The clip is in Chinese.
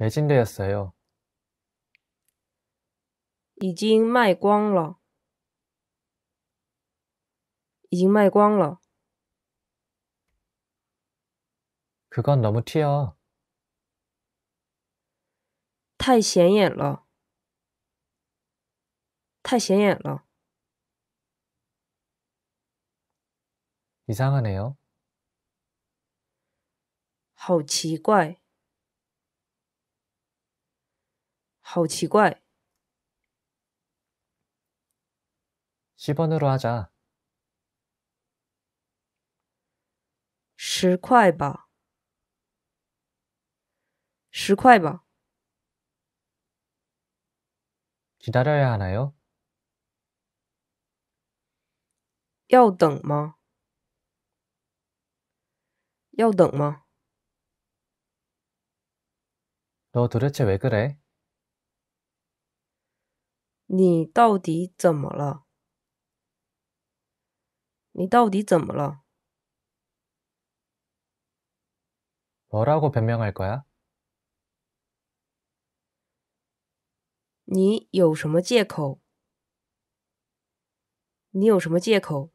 没进去了。已经卖光了。已经卖光了。그건너무튀어太显眼了。太显眼了。이상하네요好奇怪。好奇怪。十元으로하 자。 十块吧。十块吧。기다려야하나 요？ 要等吗？要等吗？너도대체왜그 래？ 你到底怎么了？你到底怎么了？뭐라고변명할거 야？ 你有什么借口？你有什么借口？